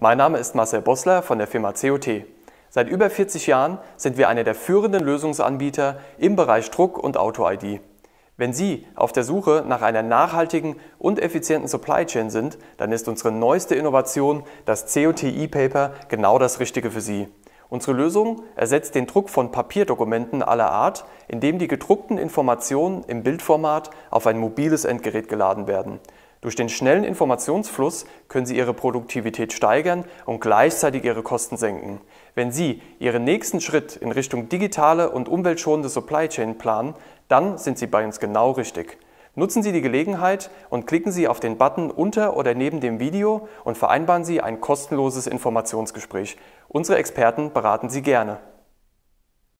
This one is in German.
Mein Name ist Marcel Bossler von der Firma COT. Seit über 40 Jahren sind wir einer der führenden Lösungsanbieter im Bereich Druck- und Auto-ID. Wenn Sie auf der Suche nach einer nachhaltigen und effizienten Supply Chain sind, dann ist unsere neueste Innovation, das COT E-Paper, genau das Richtige für Sie. Unsere Lösung ersetzt den Druck von Papierdokumenten aller Art, indem die gedruckten Informationen im Bildformat auf ein mobiles Endgerät geladen werden. Durch den schnellen Informationsfluss können Sie Ihre Produktivität steigern und gleichzeitig Ihre Kosten senken. Wenn Sie Ihren nächsten Schritt in Richtung digitale und umweltschonende Supply Chain planen, dann sind Sie bei uns genau richtig. Nutzen Sie die Gelegenheit und klicken Sie auf den Button unter oder neben dem Video und vereinbaren Sie ein kostenloses Informationsgespräch. Unsere Experten beraten Sie gerne.